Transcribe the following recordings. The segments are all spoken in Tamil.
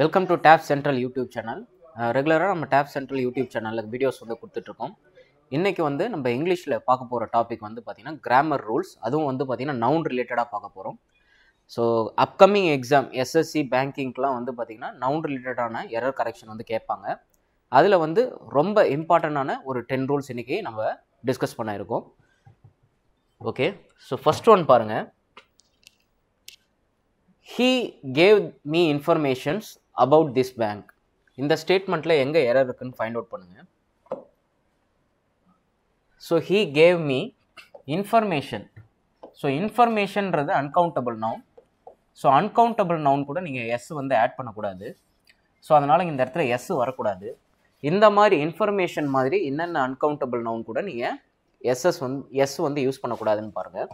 Welcome to Tab Central YouTube channel ரெகுலராக நம்ம டேப் சென்ட்ரல் யூடியூப் சேனலில் வீடியோஸ் வந்து கொடுத்துட்ருக்கோம் இன்றைக்கி வந்து நம்ம இங்கிலீஷில் பார்க்க போகிற டாபிக் வந்து பார்த்திங்கன்னா கிராமர் ரூல்ஸ் அதுவும் வந்து பார்த்திங்கன்னா நவுன் ரிலேட்டடாக பார்க்க போகிறோம் ஸோ அப்கமிங் எக்ஸாம் எஸ்எஸ்சி பேங்கிங்க்கெலாம் வந்து பார்த்திங்கன்னா நவுன் ரிலேட்டடான எரர் கரெக்ஷன் வந்து கேட்பாங்க அதில் வந்து ரொம்ப இம்பார்ட்டண்ட்டான ஒரு டென் ரூல்ஸ் இன்றைக்கி நம்ம டிஸ்கஸ் பண்ணியிருக்கோம் ஓகே ஸோ ஃபஸ்ட் ஒன் பாருங்கள் he gave me informations about this bank இந்த ஸ்டேட்மெண்ட்டில் எங்கே எரர் இருக்குன்னு ஃபைண்ட் அவுட் பண்ணுங்கள் so he gave me information so இன்ஃபர்மேஷன்றது uncountable noun so uncountable noun கூட நீங்கள் எஸ் வந்து ஆட் பண்ணக்கூடாது ஸோ அதனால் இந்த இடத்துல எஸ் வரக்கூடாது இந்த மாதிரி இன்ஃபர்மேஷன் மாதிரி என்னென்ன அன்கவுண்டபுள் நவுன் கூட நீங்கள் எஸ்எஸ் வந்து எஸ் வந்து யூஸ் பண்ணக்கூடாதுன்னு பாருங்கள்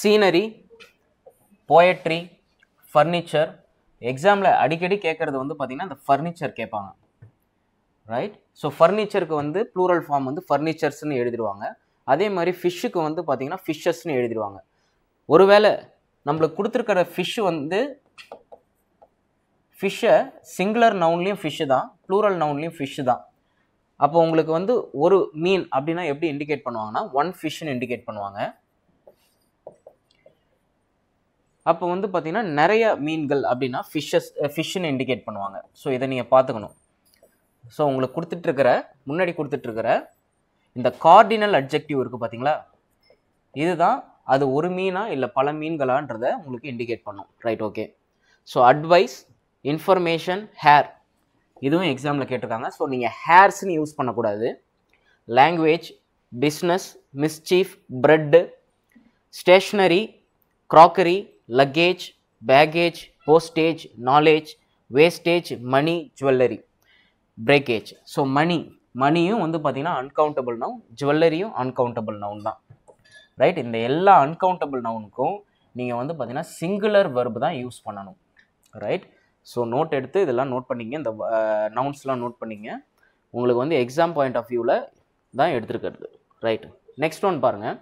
சீனரி போயட்ரி ஃபர்னிச்சர் எக்ஸாமில் அடிக்கடி கேட்குறது வந்து பார்த்திங்கன்னா அந்த ஃபர்னிச்சர் கேட்பாங்க ரைட் ஸோ ஃபர்னிச்சருக்கு வந்து ப்ளூரல் ஃபார்ம் வந்து ஃபர்னிச்சர்ஸ்னு எழுதிடுவாங்க அதே மாதிரி ஃபிஷ்ஷுக்கு வந்து பார்த்திங்கன்னா ஃபிஷ்ஷஸ்னு எழுதிடுவாங்க ஒருவேளை நம்மளுக்கு கொடுத்துருக்கிற ஃபிஷ்ஷு வந்து ஃபிஷ்ஷை சிங்குலர் நவுன்லேயும் ஃபிஷ்ஷு தான் ப்ளூரல் நவுன்லேயும் ஃபிஷ்ஷு தான் அப்போ உங்களுக்கு வந்து ஒரு மீன் அப்படின்னா எப்படி இண்டிகேட் பண்ணுவாங்கன்னா ஒன் ஃபிஷ்ஷுன்னு இண்டிகேட் பண்ணுவாங்க அப்போ வந்து பார்த்தீங்கன்னா நிறைய மீன்கள் அப்படின்னா ஃபிஷ்ஷஸ் ஃபிஷ்ஷுன்னு இண்டிகேட் பண்ணுவாங்க ஸோ இதை நீங்கள் பார்த்துக்கணும் ஸோ உங்களுக்கு கொடுத்துட்ருக்கிற முன்னாடி கொடுத்துட்ருக்கிற இந்த கார்டினல் அப்ஜெக்டிவ் இருக்குது பார்த்தீங்களா இதுதான் அது ஒரு மீனா இல்லை பல மீன்களான்றதை உங்களுக்கு இண்டிகேட் பண்ணும் right okay so advice information hair இதுவும் எக்ஸாமில் கேட்டிருக்காங்க ஸோ நீங்கள் ஹேர்ஸ்ன்னு யூஸ் பண்ணக்கூடாது language business mischief bread stationery crockery luggage baggage postage knowledge wastage money jewellery breakage so money மணியும் வந்து பார்த்திங்கன்னா அன்கவுண்டபிள் நவுன் ஜுவல்லரியும் அன்கவுண்டபிள் நவுன் தான் ரைட் இந்த எல்லா அன்கவுண்டபிள் நவுனுக்கும் நீங்கள் வந்து பார்த்தீங்கன்னா சிங்குலர் வெர்பு தான் யூஸ் பண்ணணும் ரைட் ஸோ நோட் எடுத்து இதெல்லாம் நோட் பண்ணிங்க இந்த நவுன்ஸ்லாம் நோட் பண்ணிங்க உங்களுக்கு வந்து எக்ஸாம் பாயிண்ட் ஆஃப் வியூவில் தான் எடுத்துருக்கிறது ரைட் நெக்ஸ்ட் ஒன் பாருங்கள்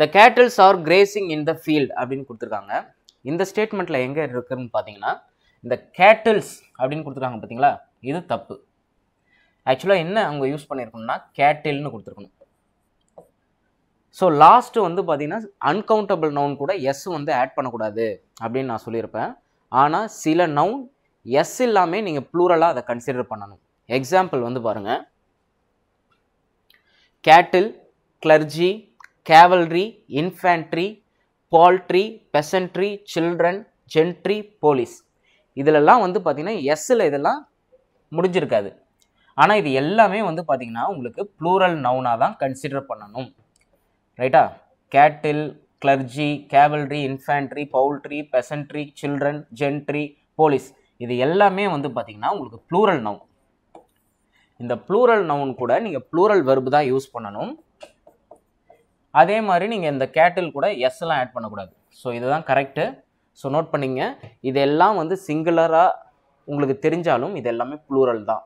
the cattles are grazing in the field அப்படின்னு கொடுத்துருக்காங்க இந்த ஸ்டேட்மெண்ட்டில் எங்கே இருக்குதுன்னு பார்த்தீங்கன்னா இந்த கேட்டல்ஸ் அப்படின்னு கொடுத்துருக்காங்க பார்த்தீங்களா இது தப்பு ஆக்சுவலாக என்ன அவங்க யூஸ் பண்ணியிருக்கணும்னா கேட்டில்னு கொடுத்துருக்கணும் ஸோ லாஸ்ட்டு வந்து பார்த்திங்கன்னா அன்கவுண்டபிள் நவுன் கூட எஸ் வந்து ஆட் பண்ணக்கூடாது அப்படின்னு நான் சொல்லியிருப்பேன் ஆனால் சில நவுன் எஸ் இல்லாமல் நீங்கள் ப்ளூரலாக அதை கன்சிடர் பண்ணணும் எக்ஸாம்பிள் வந்து பாருங்கள் cattle clergy cavalry infantry poultry peasantry children gentry police இதிலெல்லாம் வந்து பார்த்திங்கன்னா எஸ்ஸில் இதெல்லாம் முடிஞ்சிருக்காது ஆனால் இது எல்லாமே வந்து பார்த்திங்கன்னா உங்களுக்கு ப்ளூரல் நவுனாக தான் கன்சிடர் பண்ணணும் ரைட்டா cattle clergy cavalry infantry poultry peasantry children gentry police இது எல்லாமே வந்து பார்த்திங்கன்னா உங்களுக்கு ப்ளூரல் நவுன் இந்த ப்ளூரல் நவுன் கூட நீங்கள் ப்ளூரல் வெர்பு தான் யூஸ் பண்ணணும் அதே மாதிரி நீங்கள் இந்த கேட்டில் கூட எல்லாம் ஆட் பண்ணக்கூடாது ஸோ இதுதான் கரெக்டு ஸோ நோட் பண்ணிங்க இதெல்லாம் வந்து சிங்குலராக உங்களுக்கு தெரிஞ்சாலும் இது எல்லாமே ப்ளூரல் தான்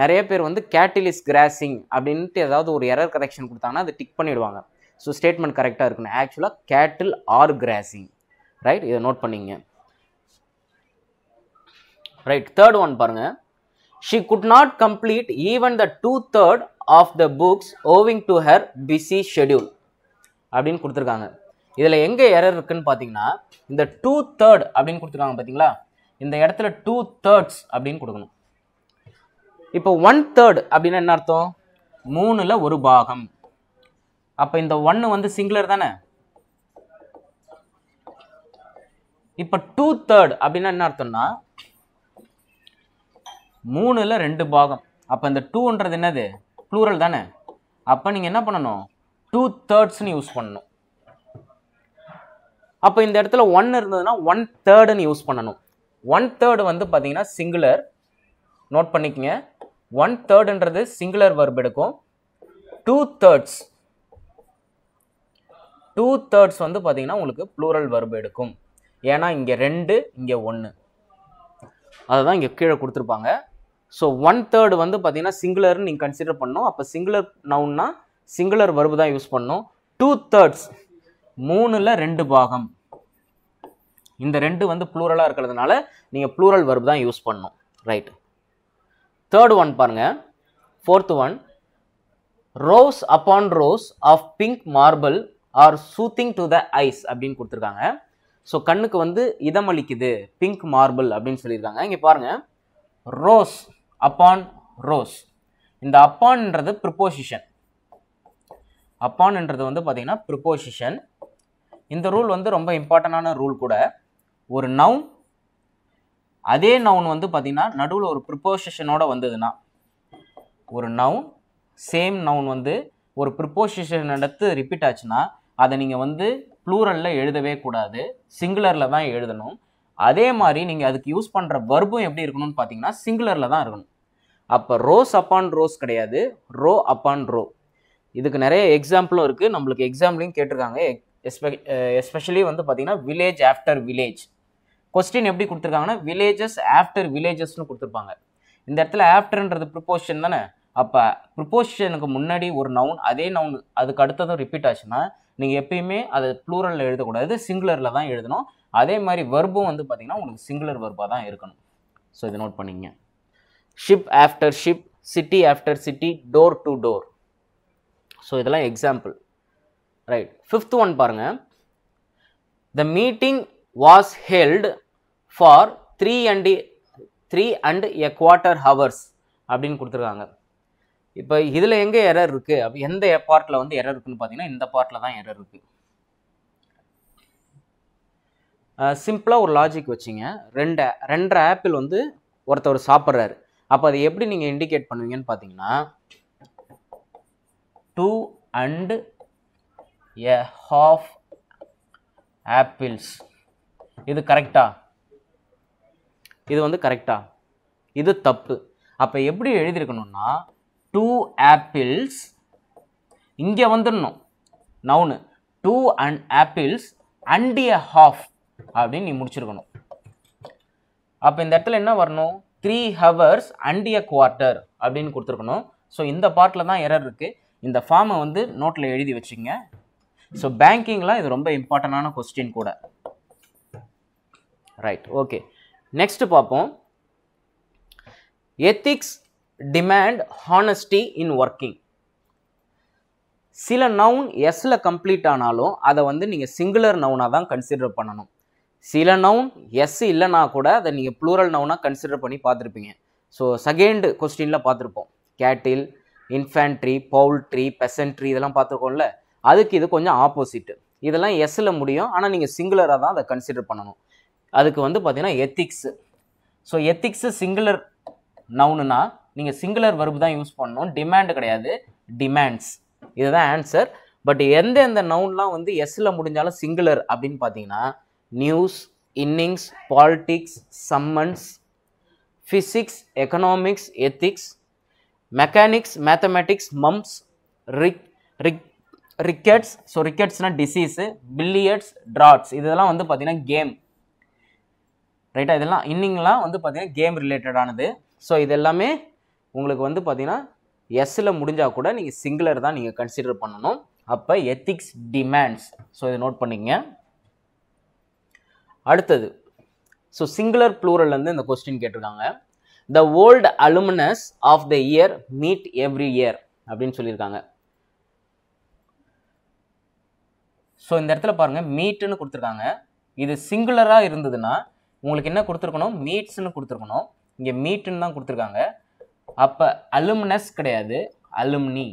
நிறைய பேர் வந்து கேட்டிலிஸ் கிராசிங் அப்படின்ட்டு ஏதாவது ஒரு எரர் கரெக்ஷன் கொடுத்தாங்கன்னா அதை டிக் பண்ணிவிடுவாங்க ஸோ ஸ்டேட்மெண்ட் கரெக்டாக இருக்கணும் ஆக்சுவலாக கேட்டில் ஆர் கிராசிங் ரைட் இதை நோட் பண்ணிங்க ரைட் தேர்ட் ஒன் பாருங்கள் she could not complete even the two third of the books owing to her busy schedule அப்படின்னு கொடுத்துருக்காங்க இதில் எங்கே எரர் இருக்குன்னு பார்த்தீங்கன்னா இந்த டூ தேர்ட் அப்படின்னு கொடுத்துருக்காங்க பார்த்தீங்களா இந்த இடத்துல டூ தேர்ட்ஸ் அப்படின்னு கொடுக்கணும் இப்போ ஒன் தேர்ட் அப்படின்னா என்ன அர்த்தம் மூணில் ஒரு பாகம் அப்போ இந்த ஒன்று வந்து சிங்குலர் தானே இப்போ டூ தேர்ட் அப்படின்னா என்ன அர்த்தம்னா மூணில் ரெண்டு பாகம் அப்போ இந்த டூன்றது என்னது ப்ளூரல் தானே அப்போ நீங்கள் என்ன பண்ணணும் டூ தேர்ட்ஸ்னு யூஸ் பண்ணணும் அப்போ இந்த இடத்துல ஒன் இருந்ததுன்னா ஒன் தேர்டுன்னு யூஸ் பண்ணணும் ஒன் தேர்டு வந்து பார்த்தீங்கன்னா சிங்குலர் நோட் பண்ணிக்கங்க ஒன் தேர்டுன்றது சிங்குலர் வர்ப் எடுக்கும் டூ தேர்ட்ஸ் டூ தேர்ட்ஸ் வந்து பார்த்தீங்கன்னா உங்களுக்கு ப்ளூரல் வர்ப் எடுக்கும் ஏன்னா இங்கே ரெண்டு இங்கே ஒன்று அதுதான் இங்கே கீழே கொடுத்துருப்பாங்க ஸோ ஒன் தேர்டு வந்து பார்த்தீங்கன்னா சிங்குலர்னு நீங்கள் கன்சிடர் பண்ணணும் அப்போ சிங்குலர் நவுன்னா சிங்குலர் வர்பு தான் யூஸ் பண்ணோம் டூ தேர்ட்ஸ் மூணில் ரெண்டு பாகம் இந்த ரெண்டு வந்து ப்ளூரலாக இருக்கிறதுனால நீங்கள் ப்ளூரல் வர்பு தான் யூஸ் பண்ணும் ரைட் தேர்ட் ஒன் பாருங்கள் fourth one rows upon rows of pink marble are soothing to the eyes அப்படின்னு கொடுத்துருக்காங்க ஸோ கண்ணுக்கு வந்து இதமளிக்குது பிங்க் மார்பிள் அப்படின்னு சொல்லியிருக்காங்க இங்கே பாருங்கள் ரோஸ் அப்பான் ரோஸ் இந்த அப்பான்ன்றது ப்ரிப்போசிஷன் அப்பான்ன்றது வந்து பார்த்திங்கன்னா ப்ரிப்போசிஷன் இந்த ரூல் வந்து ரொம்ப இம்பார்ட்டண்டான ரூல் கூட ஒரு நவுன் அதே நவுன் வந்து பார்த்திங்கன்னா நடுவில் ஒரு ப்ரிப்போசிஷனோட வந்ததுன்னா ஒரு நவுன் சேம் நவுன் வந்து ஒரு ப்ரிப்போசிஷன் எடுத்து ரிப்பீட் ஆச்சுன்னா அதை நீங்கள் வந்து ப்ளூரலில் எழுதவே கூடாது சிங்குலரில் தான் எழுதணும் அதே மாதிரி நீங்கள் அதுக்கு யூஸ் பண்ணுற வர்பும் எப்படி இருக்கணும்னு பார்த்தீங்கன்னா சிங்குலரில் தான் இருக்கணும் அப்போ ரோஸ் அப்பான் ரோஸ் கிடையாது ரோ அப்பான் ரோ இதுக்கு நிறைய எக்ஸாம்பிளும் இருக்குது நம்மளுக்கு எக்ஸாம்பிளையும் கேட்டிருக்காங்க எஸ்பெ எஸ்பெஷலி வந்து பார்த்திங்கன்னா வில்லேஜ் ஆஃப்டர் வில்லேஜ் கொஸ்டின் எப்படி கொடுத்துருக்காங்கன்னா வில்லேஜஸ் ஆஃப்டர் வில்லேஜஸ்னு கொடுத்துருப்பாங்க இந்த இடத்துல ஆஃப்டர்ன்றது ப்ரிப்போஷன் தானே அப்போ ப்ரிப்போஷனுக்கு முன்னாடி ஒரு நவுன் அதே நவுன் அதுக்கு அடுத்ததும் ரிப்பீட் ஆச்சுன்னா நீங்கள் எப்பயுமே அதை ப்ளூரலில் எழுதக்கூடாது சிங்குலரில் தான் எழுதணும் அதே மாதிரி வர்பும் வந்து பார்த்தீங்கன்னா உங்களுக்கு சிங்குலர் வர்பாக தான் இருக்கணும் ஸோ இதை நோட் பண்ணிங்க ship after ship city after city door to door so இதெல்லாம் எக்ஸாம்பிள் ரைட் ஃபிஃப்த் ஒன் பாருங்கள் the meeting was held for three and three and a quarter hours அப்படின்னு கொடுத்துருக்காங்க இப்போ இதில் எங்கே எரர் இருக்குது அப்போ எந்த பார்ட்டில் வந்து எரர் இருக்குதுன்னு பார்த்தீங்கன்னா இந்த பார்ட்டில் தான் எரர் இருக்குது சிம்பிளாக ஒரு லாஜிக் வச்சிங்க ரெண்டு ரெண்டரை ஆப்பிள் வந்து ஒருத்தவர் சாப்பிட்றாரு அப்போ அதை எப்படி நீங்கள் இண்டிகேட் பண்ணுவீங்கன்னு பார்த்தீங்கன்னா two and a half apples இது கரெக்டா இது வந்து கரெக்டா இது தப்பு அப்போ எப்படி எழுதியிருக்கணும்னா டூ ஆப்பிள்ஸ் இங்கே வந்துடணும் noun two and apples and a half அப்படின்னு நீ முடிச்சிருக்கணும் அப்போ இந்த இடத்துல என்ன வரணும் three hours and a quarter அப்படின்னு கொடுத்துருக்கணும் ஸோ இந்த பார்ட்டில் தான் எரர் இருக்குது இந்த ஃபார்மை வந்து நோட்டில் எழுதி வச்சுங்க ஸோ பேங்கிங்கில் இது ரொம்ப இம்பார்ட்டண்டான கொஸ்டின் கூட ரைட் ஓகே நெக்ஸ்ட் பார்ப்போம் ethics demand honesty in working சில நவுன் எஸ்ஸில் கம்ப்ளீட் ஆனாலும் அதை வந்து நீங்கள் சிங்குலர் நவுனாக தான் கன்சிடர் பண்ணணும் சில நவுன் எஸ் இல்லைனா கூட அதை நீங்கள் ப்ளூரல் நவுனாக கன்சிடர் பண்ணி பார்த்துருப்பீங்க ஸோ செகண்ட் கொஸ்டினில் பார்த்துருப்போம் கேட்டில் இன்ஃபேண்ட்ரி பவுல்ட்ரி பெசன்ட்ரி இதெல்லாம் பார்த்துருக்கோம்ல அதுக்கு இது கொஞ்சம் ஆப்போசிட் இதெல்லாம் எஸ்ஸில் முடியும் ஆனால் நீங்கள் சிங்குலராக தான் அதை கன்சிடர் பண்ணணும் அதுக்கு வந்து பார்த்தீங்கன்னா எத்திக்ஸு ஸோ எத்திக்ஸு சிங்குலர் நவுனுனா நீங்கள் சிங்குலர் வர்பு தான் யூஸ் பண்ணணும் டிமாண்ட் கிடையாது டிமாண்ட்ஸ் இதுதான் ஆன்சர் பட் எந்த எந்த நவுன்லாம் வந்து எஸ்ஸில் முடிஞ்சாலும் சிங்குலர் அப்படின்னு பார்த்தீங்கன்னா news innings politics summons physics economics ethics mechanics mathematics mumps rick rick rickets so ரிக்கெட்ஸ்னால் டிசீஸு பில்லியட்ஸ் ட்ராட்ஸ் இதெல்லாம் வந்து பார்த்திங்கன்னா கேம் ரைட்டா இதெல்லாம் இன்னிங்லாம் வந்து பார்த்திங்கன்னா கேம் ரிலேட்டடானது ஸோ இது எல்லாமே உங்களுக்கு வந்து பார்த்திங்கன்னா எஸ்ஸில் முடிஞ்சால் கூட நீங்கள் சிங்குலர் தான் நீங்கள் கன்சிடர் பண்ணணும் அப்போ எத்திக்ஸ் டிமேண்ட்ஸ் ஸோ இதை நோட் பண்ணிங்க அடுத்தது ஸோ சிங்குலர் ப்ளூரல்லேருந்து இந்த கொஸ்டின் கேட்டிருக்காங்க the old alumnus of the year meet every year அப்படின்னு சொல்லியிருக்காங்க ஸோ இந்த இடத்துல பாருங்கள் மீட்டுன்னு கொடுத்துருக்காங்க இது சிங்குலராக இருந்ததுன்னா உங்களுக்கு என்ன கொடுத்துருக்கணும் மீட்ஸ்னு கொடுத்துருக்கணும் இங்கே மீட்டுன்னு தான் கொடுத்துருக்காங்க அப்போ அலுமினஸ் கிடையாது அலுமினி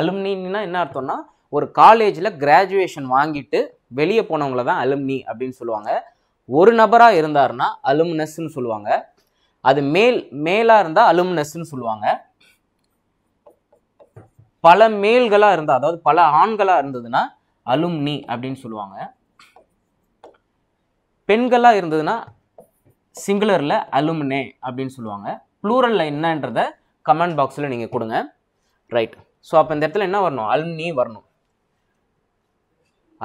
அலுமினின்னா என்ன அர்த்தம்னா ஒரு காலேஜில் கிராஜுவேஷன் வாங்கிட்டு வெளியே போனவங்கள தான் அலுமினி அப்படின்னு சொல்லுவாங்க ஒரு நபராக இருந்தார்னா அலுமினஸ்ன்னு சொல்லுவாங்க அது மேல் மேலாக இருந்தால் அலுமினஸ்ன்னு சொல்லுவாங்க பல மேல்களாக இருந்தால் அதாவது பல ஆண்களாக இருந்ததுன்னா அலும்னி அப்படின்னு சொல்லுவாங்க பெண்களாக இருந்ததுன்னா சிங்குலரில் அலுமினே அப்படின்னு சொல்லுவாங்க ப்ளூரலில் என்னன்றதை கமெண்ட் பாக்ஸில் நீங்கள் கொடுங்க ரைட் ஸோ அப்போ இந்த இடத்துல என்ன வரணும் அலுமினி வரணும்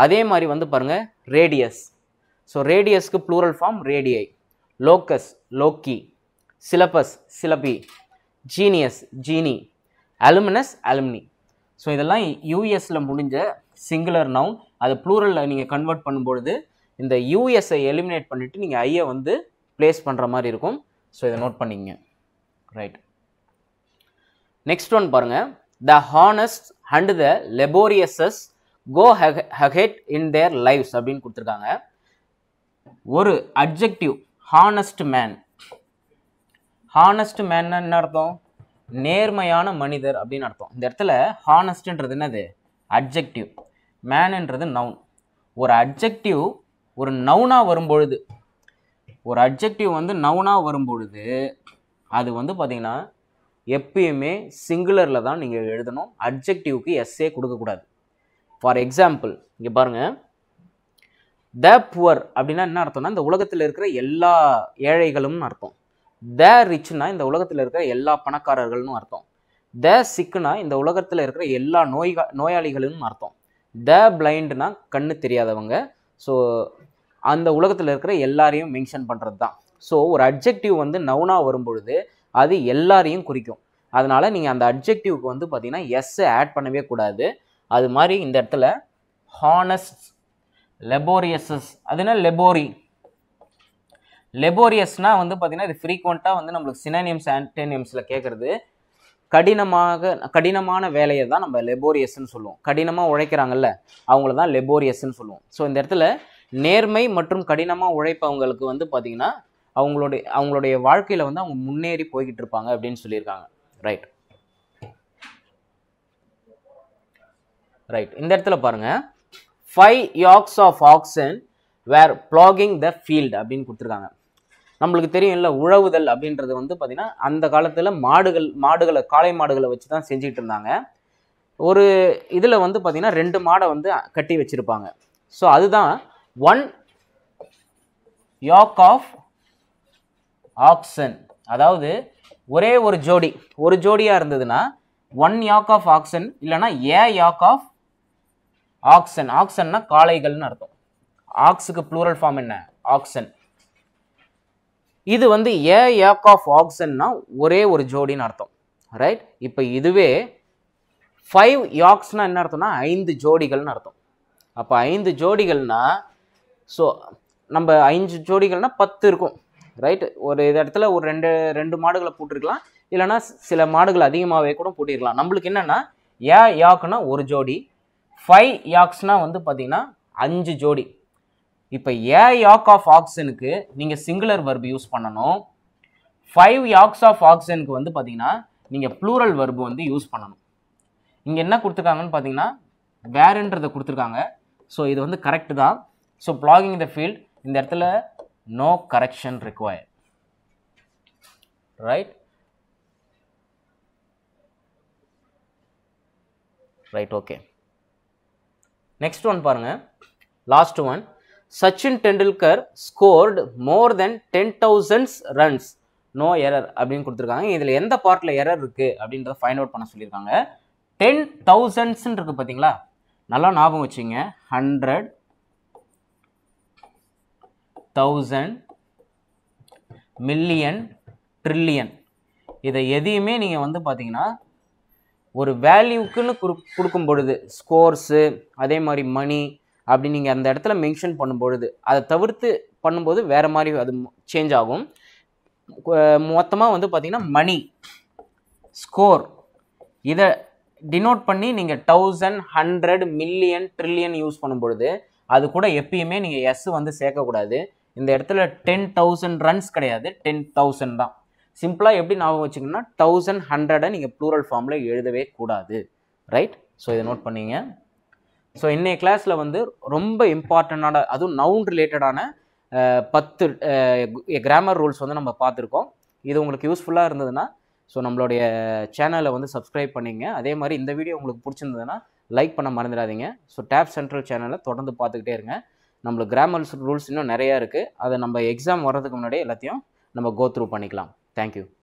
அதே மாதிரி வந்து பாருங்கள் ரேடியஸ் ஸோ ரேடியஸ்க்கு plural form radii locus loci syllabus syllabi genius genii alumnus alumni so இதெல்லாம் யூஎஸில் முடிஞ்ச சிங்குலர் நவுன் அதை ப்ளூரலில் நீங்கள் கன்வெர்ட் பண்ணும்பொழுது இந்த யூஎஸ்ஐ எலிமினேட் பண்ணிவிட்டு நீங்கள் ஐயை வந்து ப்ளேஸ் பண்ணுற மாதிரி இருக்கும் ஸோ இதை நோட் பண்ணிங்க ரைட் நெக்ஸ்ட் ஒன் பாருங்கள் the honest and the laborious go ahead in their lifes அப்படின்னு கொடுத்துருக்காங்க ஒரு adjective honest man honest man என்ன அர்த்தம் நேர்மையான மனிதர் அப்படின்னு அர்த்தம் இந்த இடத்துல ஹானஸ்ட்ன்றது என்னது அப்ஜெக்டிவ் மேனுன்றது நவுன் ஒரு அப்ஜெக்டிவ் ஒரு நவுனாக வரும்பொழுது ஒரு அப்ஜெக்டிவ் வந்து நவுனாக வரும்பொழுது அது வந்து பார்த்திங்கன்னா எப்பயுமே சிங்குலரில் தான் நீங்கள் எழுதணும் அப்ஜெக்டிவ்க்கு எஸ்ஸே கொடுக்கக்கூடாது ஃபார் எக்ஸாம்பிள் இங்கே பாருங்கள் த புவர் அப்படின்னா என்ன அர்த்தம்னா இந்த உலகத்தில் இருக்கிற எல்லா ஏழைகளும் அர்த்தம் த ரிச்னா இந்த உலகத்தில் இருக்கிற எல்லா பணக்காரர்கள்னு அர்த்தம் த சிக்குனா இந்த உலகத்தில் இருக்கிற எல்லா நோய் நோயாளிகளும் அர்த்தம் த பிளைண்டுனா கண்ணு தெரியாதவங்க ஸோ அந்த உலகத்தில் இருக்கிற எல்லாரையும் மென்ஷன் பண்ணுறது தான் ஸோ ஒரு அப்ஜெக்டிவ் வந்து நவுனாக வரும்பொழுது அது எல்லாரையும் குறிக்கும் அதனால் நீங்கள் அந்த அப்ஜெக்டிவ்க்கு வந்து பார்த்தீங்கன்னா எஸ்ஸை ஆட் பண்ணவே கூடாது அது மாதிரி இந்த இடத்துல ஹானஸ்ட் லெபோரியஸஸ் அதுனா லெபோரி லெபோரியஸ்னா வந்து பார்த்தீங்கன்னா இது ஃப்ரீக்வெண்ட்டாக வந்து நம்மளுக்கு சினானியம்ஸ் ஆன்டேனியம்ஸில் கேட்குறது கடினமாக கடினமான வேலையை தான் நம்ம லெபோரியஸ்ன்னு சொல்லுவோம் கடினமாக உழைக்கிறாங்கல்ல அவங்கள தான் லெபோரியஸ்ன்னு சொல்லுவோம் ஸோ இந்த இடத்துல நேர்மை மற்றும் கடினமாக உழைப்பவங்களுக்கு வந்து பார்த்திங்கன்னா அவங்களுடைய அவங்களுடைய வாழ்க்கையில் வந்து அவங்க முன்னேறி போய்கிட்டு இருப்பாங்க அப்படின்னு சொல்லியிருக்காங்க ரைட் ரைட் இந்த இடத்துல பாருங்கள் five yokes of oxen were ploughing the field அப்படின்னு கொடுத்துருக்காங்க நம்மளுக்கு தெரியும் இல்லை உழவுதல் அப்படின்றது வந்து பார்த்திங்கன்னா அந்த காலத்தில் மாடுகள் மாடுகளை காளை மாடுகளை வச்சு தான் செஞ்சுட்டு இருந்தாங்க ஒரு இதில் வந்து பார்த்திங்கன்னா ரெண்டு மாடை வந்து கட்டி வச்சுருப்பாங்க ஸோ அதுதான் ஒன் யாக் ஆஃப் ஆக்சன் அதாவது ஒரே ஒரு ஜோடி ஒரு ஜோடியாக இருந்ததுன்னா ஒன் யாக் ஆஃப் ஆக்சன் இல்லைனா ஏ யாக் ஆஃப் ஆக்சன் ஆக்சன்னா காளைகள்னு அர்த்தம் ஆக்ஸுக்கு ப்ளூரல் ஃபார்ம் என்ன ஆக்சன் இது வந்து ஏ ஏக் ஆஃப் ஆக்சன்னா ஒரே ஒரு ஜோடின்னு அர்த்தம் ரைட் இப்போ இதுவே ஃபைவ் யாக்ஸ்னா என்ன அர்த்தம்னா ஐந்து ஜோடிகள்னு அர்த்தம் அப்போ ஐந்து ஜோடிகள்னா ஸோ நம்ம ஐந்து ஜோடிகள்னா பத்து இருக்கும் ரைட் ஒரு இது இடத்துல ஒரு ரெண்டு ரெண்டு மாடுகளை போட்டிருக்கலாம் இல்லைனா சில மாடுகள் அதிகமாகவே கூட போட்டிருக்கலாம் நம்மளுக்கு என்னென்னா ஏ யாக்குன்னா ஒரு ஜோடி ஃபைவ் யாக்ஸ்னால் வந்து பார்த்தீங்கன்னா அஞ்சு ஜோடி இப்போ ஏ யாக் ஆஃப் ஆக்சனுக்கு நீங்கள் சிங்குலர் வர்ப் யூஸ் பண்ணணும் ஃபைவ் யாக்ஸ் ஆஃப் ஆக்சனுக்கு வந்து பார்த்தீங்கன்னா நீங்கள் ப்ளூரல் வர்பு வந்து யூஸ் பண்ணணும் இங்கே என்ன கொடுத்துருக்காங்கன்னு பார்த்தீங்கன்னா வேறுன்றதை கொடுத்துருக்காங்க ஸோ இது வந்து கரெக்டு தான் ஸோ பிளாகிங் த ஃபீல்ட் இந்த இடத்துல no correction require right right okay next one பாருங்கள் last one Sachin Tendulkar scored more than ten thousands runs no error அப்படின்னு கொடுத்துருக்காங்க இதில் எந்த பார்ட்டில் எரர் இருக்குது அப்படின்றத ஃபைண்ட் அவுட் பண்ண சொல்லியிருக்காங்க டென் தௌசண்ட்ஸ்ன்னு இருக்குது பார்த்தீங்களா நல்லா ஞாபகம் வச்சுங்க ஹண்ட்ரட் தௌசண்ட் மில்லியன் ட்ரில்லியன் இதை எதையுமே நீங்கள் வந்து பார்த்தீங்கன்னா ஒரு வேல்யூக்குன்னு கொடுக்கும் பொழுது ஸ்கோர்ஸு அதே மாதிரி மணி அப்படி நீங்கள் அந்த இடத்துல மென்ஷன் பண்ணும் பொழுது அதை தவிர்த்து பண்ணும்போது வேறு மாதிரி அது சேஞ்ச் ஆகும் மொத்தமாக வந்து பார்த்திங்கன்னா மணி ஸ்கோர் இதை டினோட் பண்ணி நீங்கள் thousand hundred million trillion use பண்ணும் பொழுது அது கூட எப்பயுமே நீங்கள் எஸ் வந்து சேர்க்கக்கூடாது இந்த இடத்துல டென் தௌசண்ட் ரன்ஸ் கிடையாது டென் தௌசண்ட் தான் சிம்பிளாக எப்படி ஞாபகம் வச்சுக்கணும்னா தௌசண்ட் ஹண்ட்ரடை நீங்கள் ப்ளூரல் ஃபார்மில் எழுதவே கூடாது ரைட் ஸோ இதை நோட் பண்ணிங்க ஸோ இன்றைய கிளாஸில் வந்து ரொம்ப இம்பார்ட்டண்டான அதுவும் நவுன் ரிலேட்டடான பத்து கிராமர் ரூல்ஸ் வந்து நம்ம பார்த்துருக்கோம் இது உங்களுக்கு யூஸ்ஃபுல்லாக இருந்ததுன்னா ஸோ நம்மளுடைய சேனலை வந்து சப்ஸ்கிரைப் பண்ணிங்க அதே மாதிரி இந்த வீடியோ உங்களுக்கு பிடிச்சிருந்ததுன்னா லைக் பண்ண மறந்துடாதீங்க ஸோ டேப் சென்ட்ரல் சேனலை தொடர்ந்து பார்த்துக்கிட்டே இருங்க நம்மளுக்கு கிராமர்ஸ் ரூல்ஸ் இன்னும் நிறையா இருக்குது அதை நம்ம எக்ஸாம் வர்றதுக்கு முன்னாடியே எல்லாத்தையும் நம்ம கோ த்ரூ பண்ணிக்கலாம் Thank you.